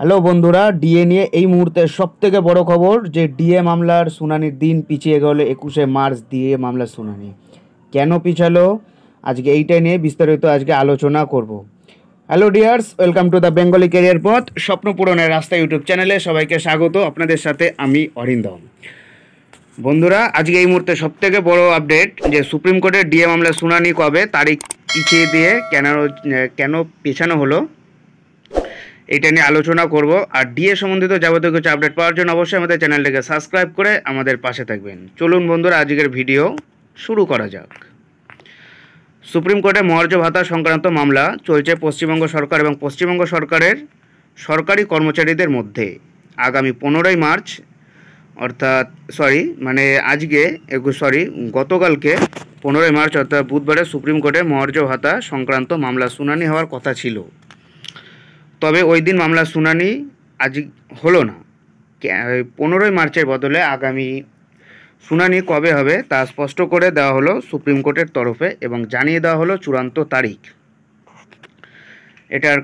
hello বন্ধুরা DA নিয়ে এই মুহূর্তে সবথেকে বড় খবর যে ডিএ মামলার শুনানির দিন পিছিয়ে গেল একুশে মার্চ ডিএ মামলার শুনানি কেন পিছালো আজকে এইটাই নিয়ে বিস্তারিত আজকে আলোচনা করব hello dears welcome to the Bengali career পথ স্বপ্ন পূরণের রাস্তা ইউটিউব চ্যানেলে সবাইকে স্বাগত আপনাদের সাথে আমি অরিন্দম বন্ধুরা আজকে এই মুহূর্তে সবথেকে বড় আপডেট যে সুপ্রিম কোর্টের ডিএ মামলার শুনানি কবে তারিখ পিছিয়ে দিয়ে কেন কেন পিছানো হলো এটা নিয়ে আলোচনা করব আর ডিএ সম্বন্ধিত যাবতীয় কিছু আপডেট পাওয়ার জন্য অবশ্যই আমাদের চ্যানেলটাকে সাবস্ক্রাইব করে আমাদের পাশে থাকবেন চলুন বন্ধুরা আজকের ভিডিও শুরু করা যাক সুপ্রিম কোর্টে মহার্য ভাতা সংক্রান্ত মামলা চলছে পশ্চিমবঙ্গ সরকার এবং পশ্চিমবঙ্গ সরকারের সরকারি কর্মচারীদের মধ্যে আগামী পনেরোই মার্চ অর্থাৎ সরি মানে আজকে একুশ সরি গতকালকে পনেরোই মার্চ অর্থাৎ বুধবারে সুপ্রিম কোর্টে মহার্য ভাতা সংক্রান্ত মামলা শুনানি হওয়ার কথা ছিল তবে ওই দিন মামলার শুনানি আজ হলো না পনেরোই মার্চের বদলে আগামী শুনানি কবে হবে তা স্পষ্ট করে দেওয়া হলো সুপ্রিম কোর্টের তরফে এবং জানিয়ে দেওয়া হলো চূড়ান্ত তারিখ এটার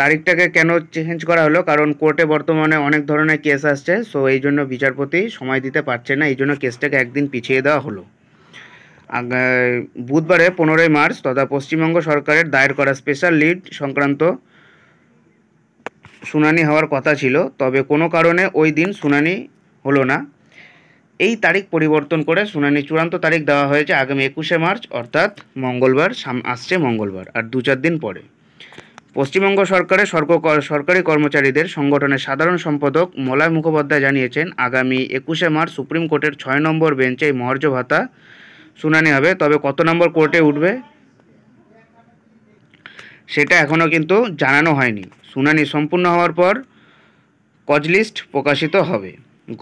তারিখটাকে কেন চেঞ্জ করা হলো কারণ কোর্টে বর্তমানে অনেক ধরনের কেস আসছে সো এই জন্য বিচারপতি সময় দিতে পারছে না এই জন্য কেসটাকে একদিন পিছিয়ে দেওয়া হলো বুধবারে পনেরোই মার্চ তথা পশ্চিমবঙ্গ সরকারের দায়ের করা স্পেশাল লিড সংক্রান্ত শুনানি হওয়ার কথা ছিল তবে কোনো কারণে ওই দিন শুনানি হলো না এই তারিখ পরিবর্তন করে শুনানি চূড়ান্ত তারিখ দেওয়া হয়েছে আগামী একুশে মার্চ অর্থাৎ মঙ্গলবার আসছে মঙ্গলবার আর দু চার দিন পরে পশ্চিমবঙ্গ সরকারের সরকারি কর্মচারীদের সংগঠনের সাধারণ সম্পাদক মলয় মুখোপাধ্যায় জানিয়েছেন আগামী একুশে মার্চ সুপ্রিম কোর্টের ছয় নম্বর বেঞ্চে মহার্য ভাতা শুনানি হবে তবে কত নম্বর কোর্টে উঠবে সেটা এখনও কিন্তু জানানো হয়নি শুনানি সম্পূর্ণ হওয়ার পর কজলিস্ট প্রকাশিত হবে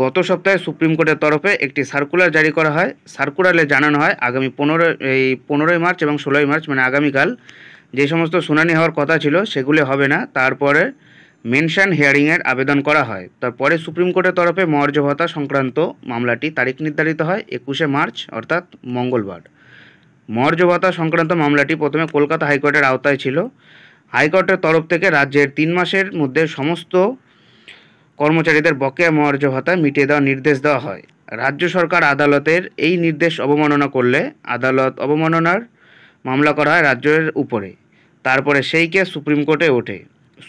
গত সপ্তাহে সুপ্রিম কোর্টের তরফে একটি সার্কুলার জারি করা হয় সার্কুলারে জানানো হয় আগামী পনেরো এই পনেরোই মার্চ এবং ষোলোই মার্চ মানে আগামীকাল যে সমস্ত শুনানি হওয়ার কথা ছিল সেগুলি হবে না তারপরে মেনশন হিয়ারিংয়ের আবেদন করা হয় তারপরে সুপ্রিম কোর্টের তরফে মর্যভতা ভাতা সংক্রান্ত মামলাটি তারিখ নির্ধারিত হয় একুশে মার্চ অর্থাৎ মঙ্গলবার মর্যবতা সংক্রান্ত মামলাটি প্রথমে কলকাতা হাইকোর্টের আওতায় ছিল হাইকোর্টের তরফ থেকে রাজ্যের তিন মাসের মধ্যে সমস্ত কর্মচারীদের বকেয়া মর্য ভাতা মিটিয়ে দেওয়ার নির্দেশ দেওয়া হয় রাজ্য সরকার আদালতের এই নির্দেশ অবমাননা করলে আদালত অবমাননার মামলা করা হয় রাজ্যের উপরে তারপরে সেই কেস সুপ্রিম কোর্টে ওঠে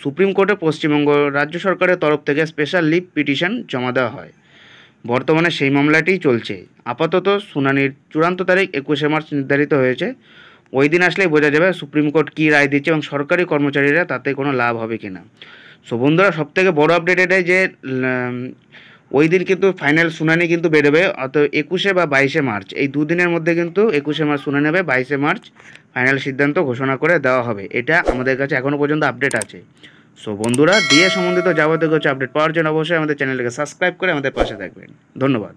সুপ্রিম কোর্টে পশ্চিমবঙ্গ রাজ্য সরকারের তরফ থেকে স্পেশাল লিভ পিটিশন জমা দেওয়া হয় বর্তমানে সেই মামলাটি চলছে আপাতত শুনানির চূড়ান্ত তারিখ একুশে মার্চ নির্ধারিত হয়েছে ওই দিন আসলেই বোঝা যাবে সুপ্রিম কোর্ট কী রায় দিচ্ছে এবং সরকারি কর্মচারীরা তাতে কোনো লাভ হবে কি না সো বন্ধুরা সবথেকে বড়ো আপডেট এটাই যে ওই দিন কিন্তু ফাইনাল শুনানি কিন্তু বেরোবে অত একুশে বা বাইশে মার্চ এই দুদিনের মধ্যে কিন্তু একুশে মার্চ শুনে নেবে বাইশে মার্চ ফাইনাল সিদ্ধান্ত ঘোষণা করে দেওয়া হবে এটা আমাদের কাছে এখনও পর্যন্ত আপডেট আছে সো বন্ধুরা ডিএ সম্বন্ধিত যাবতীয় কিছু আপডেট পাওয়ার জন্য অবশ্যই আমাদের চ্যানেলকে সাবস্ক্রাইব করে আমাদের পাশে থাকবেন ধন্যবাদ